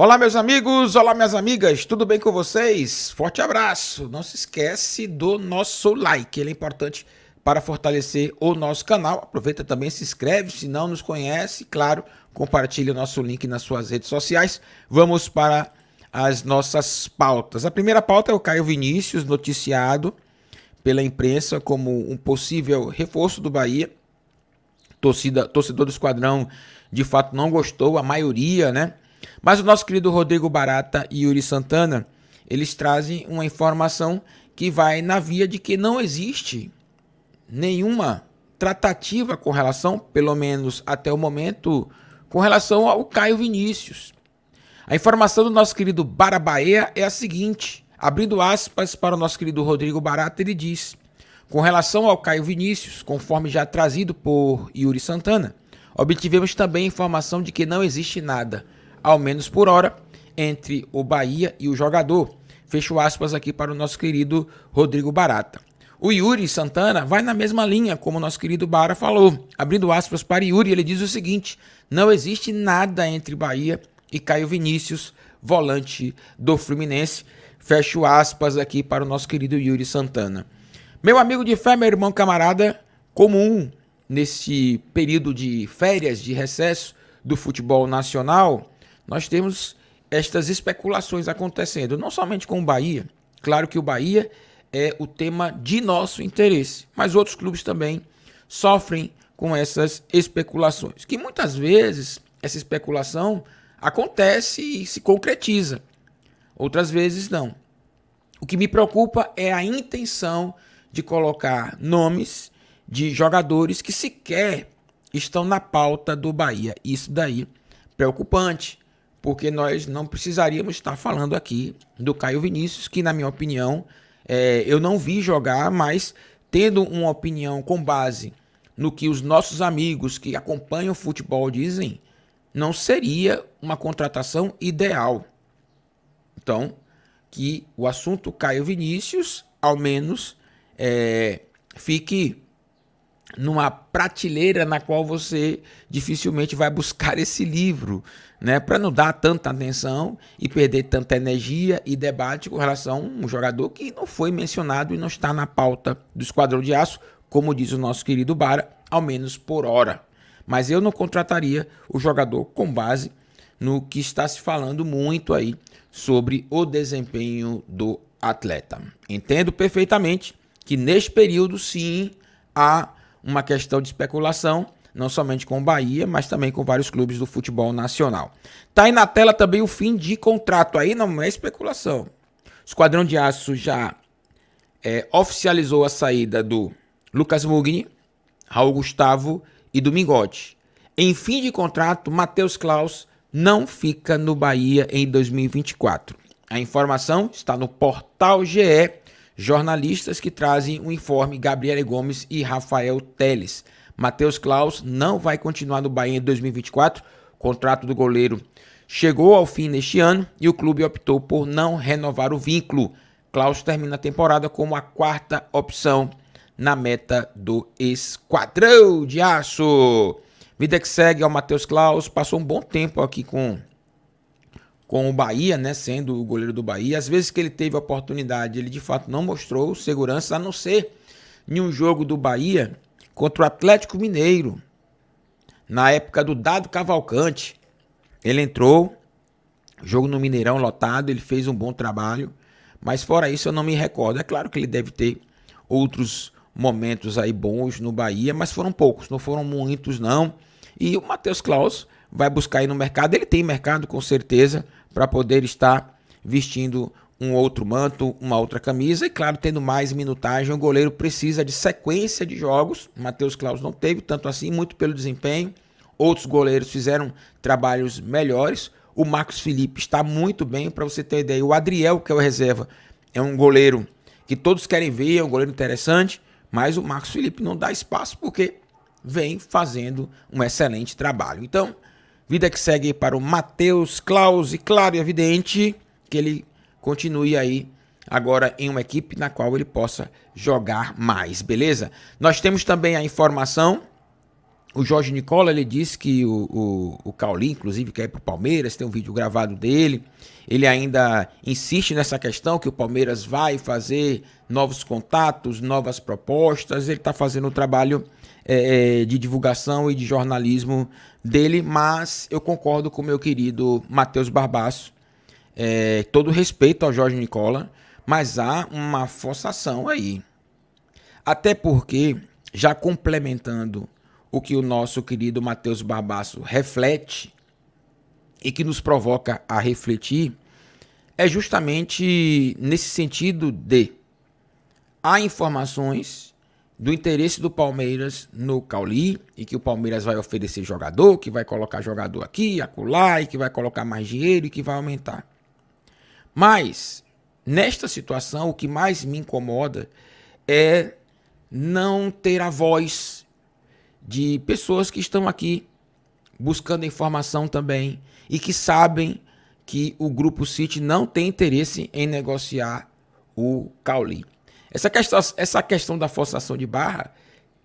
Olá, meus amigos, olá, minhas amigas, tudo bem com vocês? Forte abraço! Não se esquece do nosso like, ele é importante para fortalecer o nosso canal. Aproveita também, se inscreve, se não nos conhece, claro, compartilha o nosso link nas suas redes sociais. Vamos para as nossas pautas. A primeira pauta é o Caio Vinícius, noticiado pela imprensa como um possível reforço do Bahia. Torcida, torcedor do esquadrão, de fato, não gostou, a maioria, né? Mas o nosso querido Rodrigo Barata e Yuri Santana, eles trazem uma informação que vai na via de que não existe nenhuma tratativa com relação, pelo menos até o momento, com relação ao Caio Vinícius. A informação do nosso querido Barabaea é a seguinte, abrindo aspas para o nosso querido Rodrigo Barata, ele diz: "Com relação ao Caio Vinícius, conforme já trazido por Yuri Santana, obtivemos também informação de que não existe nada ao menos por hora, entre o Bahia e o jogador. Fecho aspas aqui para o nosso querido Rodrigo Barata. O Yuri Santana vai na mesma linha, como o nosso querido Bara falou. Abrindo aspas para Yuri, ele diz o seguinte: não existe nada entre Bahia e Caio Vinícius, volante do Fluminense. Fecho aspas aqui para o nosso querido Yuri Santana. Meu amigo de fé, meu irmão camarada, comum nesse período de férias, de recesso do futebol nacional, nós temos estas especulações acontecendo, não somente com o Bahia. Claro que o Bahia é o tema de nosso interesse, mas outros clubes também sofrem com essas especulações, que muitas vezes essa especulação acontece e se concretiza. Outras vezes não. O que me preocupa é a intenção de colocar nomes de jogadores que sequer estão na pauta do Bahia. Isso daí preocupante porque nós não precisaríamos estar falando aqui do Caio Vinícius, que, na minha opinião, é, eu não vi jogar, mas tendo uma opinião com base no que os nossos amigos que acompanham o futebol dizem, não seria uma contratação ideal. Então, que o assunto Caio Vinícius, ao menos, é, fique numa prateleira na qual você dificilmente vai buscar esse livro né? Para não dar tanta atenção e perder tanta energia e debate com relação a um jogador que não foi mencionado e não está na pauta do Esquadrão de Aço, como diz o nosso querido Bara, ao menos por hora. Mas eu não contrataria o jogador com base no que está se falando muito aí sobre o desempenho do atleta. Entendo perfeitamente que neste período sim há uma questão de especulação não somente com o Bahia, mas também com vários clubes do futebol nacional. Tá aí na tela também o fim de contrato, aí não é especulação. O Esquadrão de Aço já é, oficializou a saída do Lucas Mugni, Raul Gustavo e Domingote. Em fim de contrato, Matheus Klaus não fica no Bahia em 2024. A informação está no portal GE, jornalistas que trazem o informe Gabriele Gomes e Rafael Teles. Matheus Klaus não vai continuar no Bahia em 2024. O contrato do goleiro chegou ao fim neste ano e o clube optou por não renovar o vínculo. Klaus termina a temporada como a quarta opção na meta do Esquadrão de Aço. Vida que segue ao Matheus Klaus, passou um bom tempo aqui com com o Bahia, né, sendo o goleiro do Bahia. Às vezes que ele teve a oportunidade, ele de fato não mostrou segurança, a não ser em um jogo do Bahia contra o Atlético Mineiro, na época do Dado Cavalcante. Ele entrou, jogo no Mineirão lotado, ele fez um bom trabalho, mas fora isso eu não me recordo. É claro que ele deve ter outros momentos aí bons no Bahia, mas foram poucos, não foram muitos não. E o Matheus Klaus vai buscar aí no mercado, ele tem mercado com certeza para poder estar vestindo um outro manto, uma outra camisa. E claro, tendo mais minutagem, o goleiro precisa de sequência de jogos. Matheus claus não teve, tanto assim, muito pelo desempenho. Outros goleiros fizeram trabalhos melhores. O Marcos Felipe está muito bem, para você ter ideia. O Adriel, que é o reserva, é um goleiro que todos querem ver, é um goleiro interessante. Mas o Marcos Felipe não dá espaço porque vem fazendo um excelente trabalho. Então, vida que segue para o Matheus claus E claro e é evidente que ele continue aí agora em uma equipe na qual ele possa jogar mais, beleza? Nós temos também a informação. O Jorge Nicola ele disse que o, o, o inclusive, quer ir para o Palmeiras, tem um vídeo gravado dele. Ele ainda insiste nessa questão que o Palmeiras vai fazer novos contatos, novas propostas. Ele está fazendo o trabalho é, é, de divulgação e de jornalismo dele, mas eu concordo com o meu querido Matheus Barbaço é, todo respeito ao Jorge Nicola, mas há uma forçação aí. Até porque, já complementando o que o nosso querido Matheus Barbaço reflete e que nos provoca a refletir, é justamente nesse sentido de há informações do interesse do Palmeiras no Cauli e que o Palmeiras vai oferecer jogador, que vai colocar jogador aqui, acolá, e que vai colocar mais dinheiro e que vai aumentar. Mas, nesta situação, o que mais me incomoda é não ter a voz de pessoas que estão aqui buscando informação também e que sabem que o Grupo City não tem interesse em negociar o Caulin. Essa questão, essa questão da forçação de barra,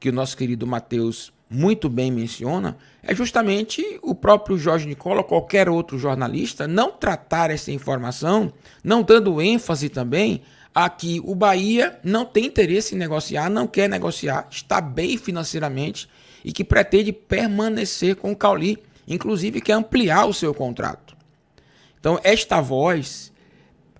que o nosso querido Matheus muito bem menciona, é justamente o próprio Jorge Nicola, qualquer outro jornalista, não tratar essa informação, não dando ênfase também a que o Bahia não tem interesse em negociar, não quer negociar, está bem financeiramente e que pretende permanecer com o Cauli, inclusive quer ampliar o seu contrato. Então, esta voz,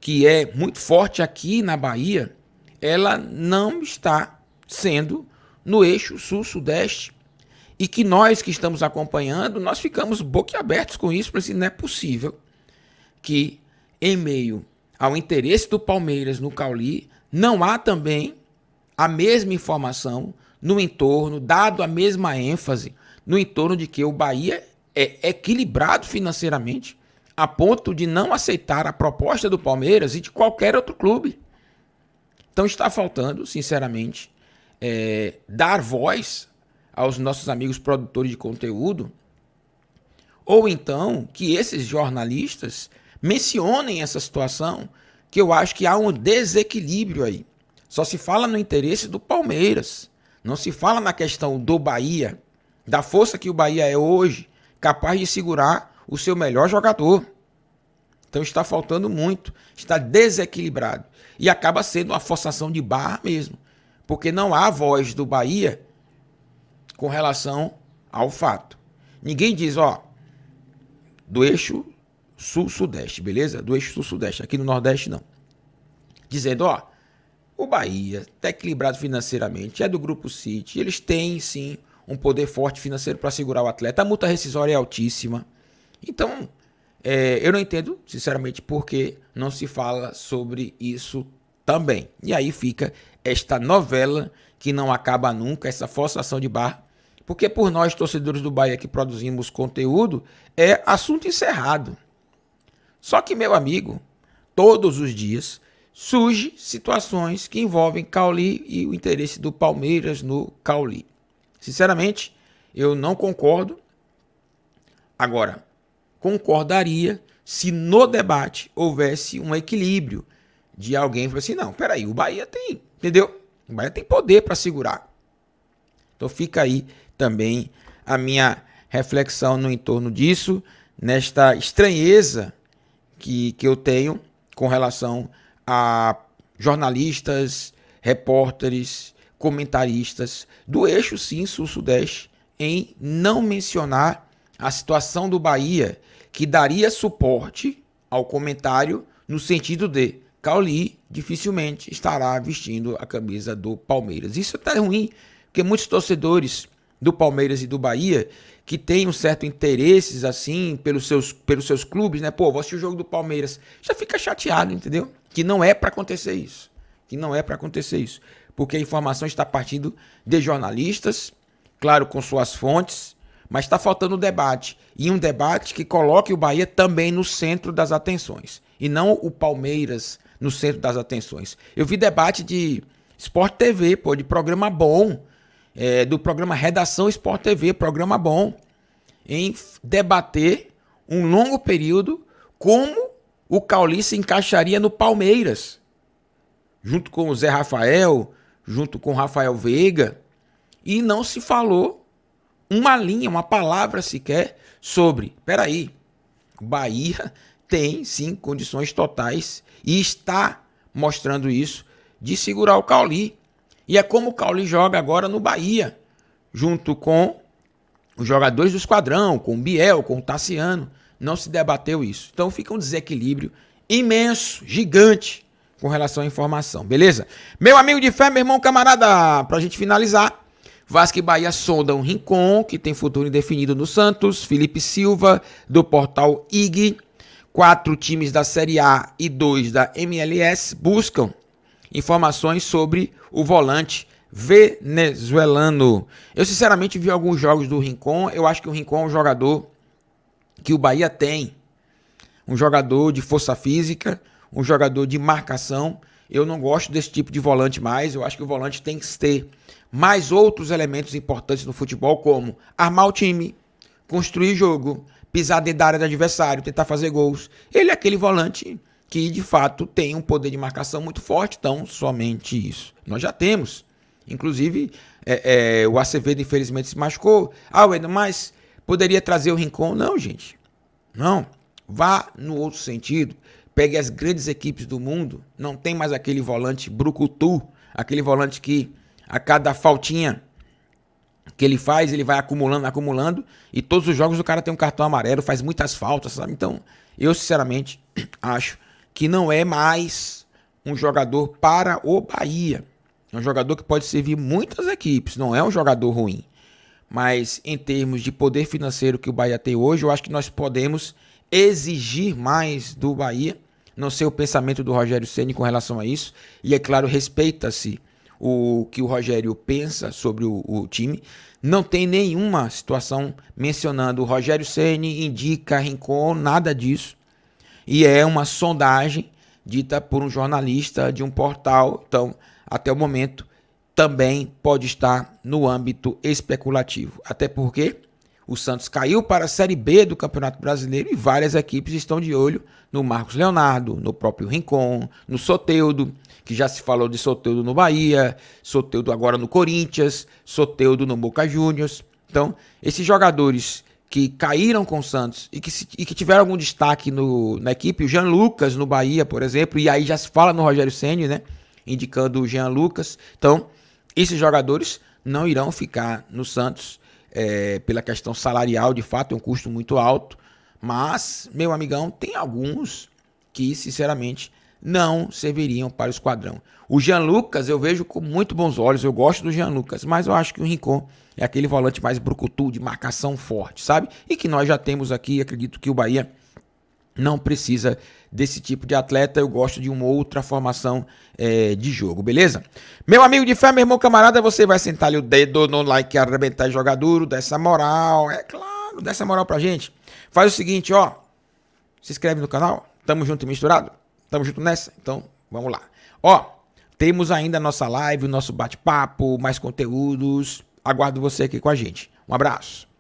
que é muito forte aqui na Bahia, ela não está sendo no eixo sul-sudeste e que nós que estamos acompanhando, nós ficamos boquiabertos com isso, porque assim, não é possível que em meio ao interesse do Palmeiras no Cauli, não há também a mesma informação no entorno, dado a mesma ênfase no entorno de que o Bahia é equilibrado financeiramente a ponto de não aceitar a proposta do Palmeiras e de qualquer outro clube. Então está faltando, sinceramente, é, dar voz aos nossos amigos produtores de conteúdo, ou então que esses jornalistas mencionem essa situação, que eu acho que há um desequilíbrio aí. Só se fala no interesse do Palmeiras, não se fala na questão do Bahia, da força que o Bahia é hoje, capaz de segurar o seu melhor jogador. Então está faltando muito, está desequilibrado. E acaba sendo uma forçação de barra mesmo, porque não há voz do Bahia com relação ao fato. Ninguém diz, ó, do eixo sul-sudeste, beleza? Do eixo sul-sudeste, aqui no Nordeste não. Dizendo, ó, o Bahia está equilibrado financeiramente, é do Grupo City, eles têm sim um poder forte financeiro para segurar o atleta, a multa rescisória é altíssima. Então, é, eu não entendo, sinceramente, por que não se fala sobre isso também. E aí fica esta novela que não acaba nunca, essa forçação de barra porque por nós, torcedores do Bahia, que produzimos conteúdo, é assunto encerrado. Só que, meu amigo, todos os dias surgem situações que envolvem Cauli e o interesse do Palmeiras no Cauli. Sinceramente, eu não concordo. Agora, concordaria se no debate houvesse um equilíbrio de alguém falar assim: não, peraí, o Bahia tem, entendeu? O Bahia tem poder para segurar. Então fica aí também a minha reflexão no entorno disso, nesta estranheza que, que eu tenho com relação a jornalistas, repórteres, comentaristas do eixo sim sul-sudeste em não mencionar a situação do Bahia que daria suporte ao comentário no sentido de Cauli dificilmente estará vestindo a camisa do Palmeiras. Isso é até ruim porque muitos torcedores do Palmeiras e do Bahia que têm um certo interesses assim pelos seus, pelos seus clubes, né? Pô, vou assistir o jogo do Palmeiras, já fica chateado, entendeu? Que não é para acontecer isso. Que não é para acontecer isso, porque a informação está partindo de jornalistas, claro, com suas fontes, mas está faltando um debate e um debate que coloque o Bahia também no centro das atenções e não o Palmeiras no centro das atenções. Eu vi debate de Sport TV, pô, de programa bom é, do programa Redação Sport TV, programa bom, em debater um longo período como o Cauli se encaixaria no Palmeiras, junto com o Zé Rafael, junto com o Rafael Veiga, e não se falou uma linha, uma palavra sequer sobre. Peraí, Bahia tem sim condições totais e está mostrando isso de segurar o Cauli. E é como o Caule joga agora no Bahia, junto com os jogadores do esquadrão, com o Biel, com o Tassiano. Não se debateu isso. Então fica um desequilíbrio imenso, gigante, com relação à informação, beleza? Meu amigo de fé, meu irmão camarada, pra gente finalizar. Vasco e Bahia sondam Rincon, que tem futuro indefinido no Santos, Felipe Silva, do portal IG. Quatro times da Série A e dois da MLS buscam informações sobre o volante venezuelano. Eu sinceramente vi alguns jogos do Rincon, eu acho que o Rincon é um jogador que o Bahia tem. Um jogador de força física, um jogador de marcação. Eu não gosto desse tipo de volante mais, eu acho que o volante tem que ter mais outros elementos importantes no futebol, como armar o time, construir jogo, pisar dentro da área do adversário, tentar fazer gols. Ele é aquele volante que de fato tem um poder de marcação muito forte, então somente isso. Nós já temos. Inclusive, é, é, o Acevedo infelizmente se machucou. Ah, Wendel, mas poderia trazer o Rincon? Não, gente. Não. Vá no outro sentido. Pegue as grandes equipes do mundo. Não tem mais aquele volante brucutu, aquele volante que a cada faltinha que ele faz, ele vai acumulando, acumulando, e todos os jogos o cara tem um cartão amarelo, faz muitas faltas, sabe? Então, eu sinceramente acho que não é mais um jogador para o Bahia. É um jogador que pode servir muitas equipes, não é um jogador ruim. Mas em termos de poder financeiro que o Bahia tem hoje, eu acho que nós podemos exigir mais do Bahia. Não sei o pensamento do Rogério Ceni com relação a isso. E é claro, respeita-se o que o Rogério pensa sobre o, o, time. Não tem nenhuma situação mencionando o Rogério Ceni indica Rincon, nada disso. E é uma sondagem dita por um jornalista de um portal. Então, até o momento, também pode estar no âmbito especulativo. Até porque o Santos caiu para a Série B do Campeonato Brasileiro e várias equipes estão de olho no Marcos Leonardo, no próprio Rincon, no Soteudo, que já se falou de Soteudo no Bahia, Soteudo agora no Corinthians, Soteudo no Boca Juniors. Então, esses jogadores que caíram com o Santos e que, se, e que tiveram algum destaque no, na equipe, o Jean Lucas no Bahia, por exemplo, e aí já se fala no Rogério Ceni, né? Indicando o Jean Lucas. Então, esses jogadores não irão ficar no Santos é, pela questão salarial, de fato, é um custo muito alto. Mas, meu amigão, tem alguns que, sinceramente, não serviriam para o esquadrão. O Jean Lucas eu vejo com muito bons olhos, eu gosto do Jean Lucas, mas eu acho que o Rincon é aquele volante mais brucutu, de marcação forte, sabe? E que nós já temos aqui, acredito que o Bahia não precisa desse tipo de atleta, eu gosto de uma outra formação é, de jogo, beleza? Meu amigo de fé, meu irmão camarada, você vai sentar ali o dedo no like, arrebentar e jogar duro, dessa moral, é claro, dessa moral pra gente. Faz o seguinte, ó, se inscreve no canal, tamo junto e misturado. Tamo junto nessa? Então, vamos lá. Ó, temos ainda a nossa live, o nosso bate-papo, mais conteúdos. Aguardo você aqui com a gente. Um abraço.